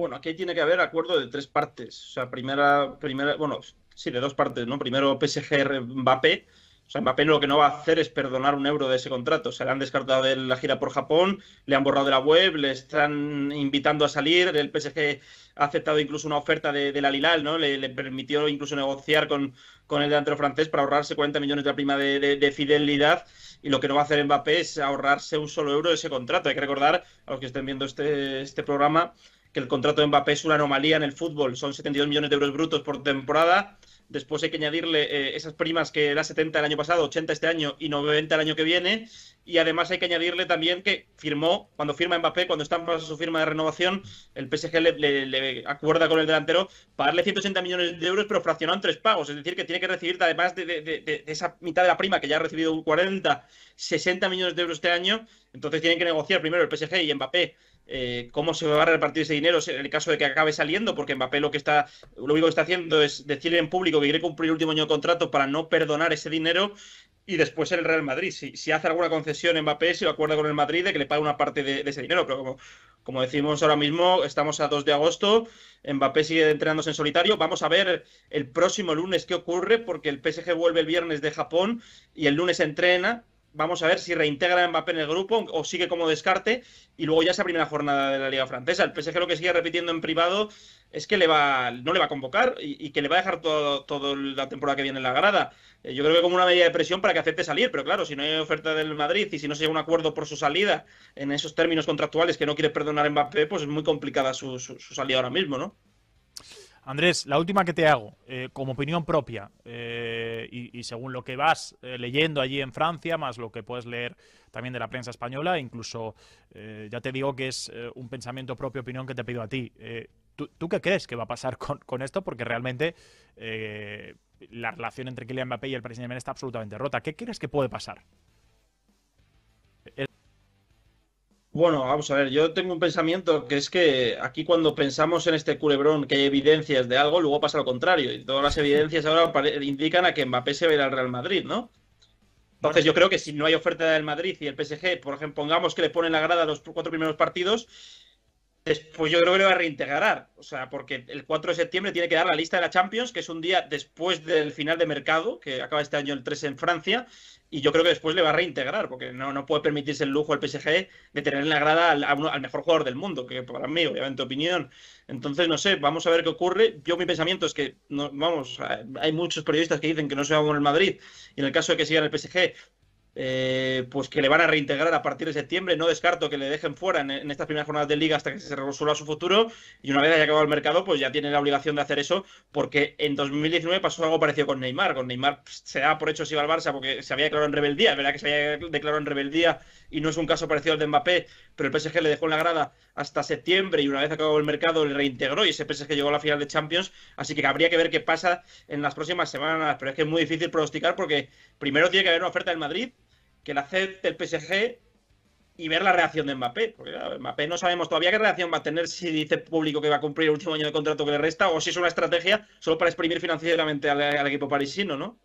Bueno, aquí tiene que haber acuerdo de tres partes. O sea, primera, primera, bueno, sí, de dos partes, ¿no? Primero PSG Mbappé. O sea, Mbappé lo que no va a hacer es perdonar un euro de ese contrato. O le han descartado de la gira por Japón, le han borrado de la web, le están invitando a salir. El PSG ha aceptado incluso una oferta de, la Lilal, ¿no? Le, permitió incluso negociar con, con el delantero francés para ahorrarse 40 millones de la prima de, fidelidad y lo que no va a hacer Mbappé es ahorrarse un solo euro de ese contrato. Hay que recordar a los que estén viendo este, este programa que el contrato de Mbappé es una anomalía en el fútbol, son 72 millones de euros brutos por temporada. Después hay que añadirle eh, esas primas que eran 70 el año pasado, 80 este año y 90 el año que viene. Y además hay que añadirle también que firmó, cuando firma Mbappé, cuando está en su firma de renovación, el PSG le, acuerda con el delantero pagarle 180 millones de euros, pero fraccionan tres pagos. Es decir, que tiene que recibir, además de, de esa mitad de la prima que ya ha recibido 40, 60 millones de euros este año. Entonces tienen que negociar primero el PSG y Mbappé eh, cómo se va a repartir ese dinero en el caso de que acabe saliendo, porque Mbappé lo que está, lo único que está haciendo es decir en público que quiere cumplir el último año de contrato para no perdonar ese dinero. Y después el Real Madrid, si, si hace alguna concesión Mbappé, se lo acuerda con el Madrid de que le pague una parte de, ese dinero. Pero como, como decimos ahora mismo, estamos a 2 de agosto, Mbappé sigue entrenándose en solitario. Vamos a ver el próximo lunes qué ocurre, porque el PSG vuelve el viernes de Japón y el lunes entrena vamos a ver si reintegra a Mbappé en el grupo o sigue como descarte. Y luego ya esa primera jornada de la Liga Francesa. El PSG lo que sigue repitiendo en privado es que le va, no le va a convocar y, que le va a dejar toda la temporada que viene en la grada. Eh, yo creo que como una medida de presión para que acepte salir, pero claro, si no hay oferta del Madrid y si no se llega a un acuerdo por su salida en esos términos contractuales que no quiere perdonar a Mbappé, pues es muy complicada su, salida ahora mismo, ¿no? Andrés, la última que te hago, eh, como opinión propia. Eh, eh, y, según lo que vas eh, leyendo allí en Francia, más lo que puedes leer también de la prensa española, incluso eh, ya te digo que es un pensamiento propio, opinión que te pido a ti. ¿tú, qué crees que va a pasar con, con esto? Porque realmente la relación entre Kylian Mbappé y el presidente está absolutamente rota. ¿Qué crees que puede pasar? Bueno, vamos a ver, yo tengo un pensamiento que es que aquí cuando pensamos en este culebrón que hay evidencias de algo, luego pasa lo contrario. Y todas las evidencias ahora indican a que Mbappé se va a ir al Real Madrid, ¿no? Entonces yo creo que si no hay oferta del Madrid y el PSG, por ejemplo, pongamos que le ponen la grada los cuatro primeros partidos, pues yo creo que le va a reintegrar. O sea, porque el 4 de septiembre tiene que dar la lista de la Champions, que es un día después del final de mercado, que acaba este año el 3 en Francia, y yo creo que después le va a reintegrar, porque no, puede permitirse el lujo al PSG de tener en la grada al, mejor jugador del mundo, que para mí, obviamente, opinión. Entonces, no sé, vamos a ver qué ocurre. Yo mi pensamiento es que, no, vamos, hay muchos periodistas que dicen que no se va a volver el Madrid, y en el caso de que siga en el PSG, eh, pues que le van a reintegrar a partir de septiembre. No descarto que le dejen fuera en, estas primeras jornadas de liga hasta que se resuelva su futuro. Y una vez haya acabado el mercado, pues ya tiene la obligación de hacer eso, porque en 2019 pasó algo parecido con Neymar. Con Neymar se da por hecho si va al Barça porque se había declarado en rebeldía. Es verdad que se había declarado en rebeldía y no es un caso parecido al de Mbappé, pero el PSG le dejó en la grada hasta septiembre y una vez acabado el mercado le reintegró y ese PSG llegó a la final de Champions. Así que habría que ver qué pasa en las próximas semanas. Pero es que es muy difícil pronosticar porque primero tiene que haber una oferta del Madrid que la CEP el PSG y ver la reacción de Mbappé. Porque Mbappé no sabemos todavía qué reacción va a tener si dice público que va a cumplir el último año de contrato que le resta o si es una estrategia solo para exprimir financieramente al equipo parisino, ¿no?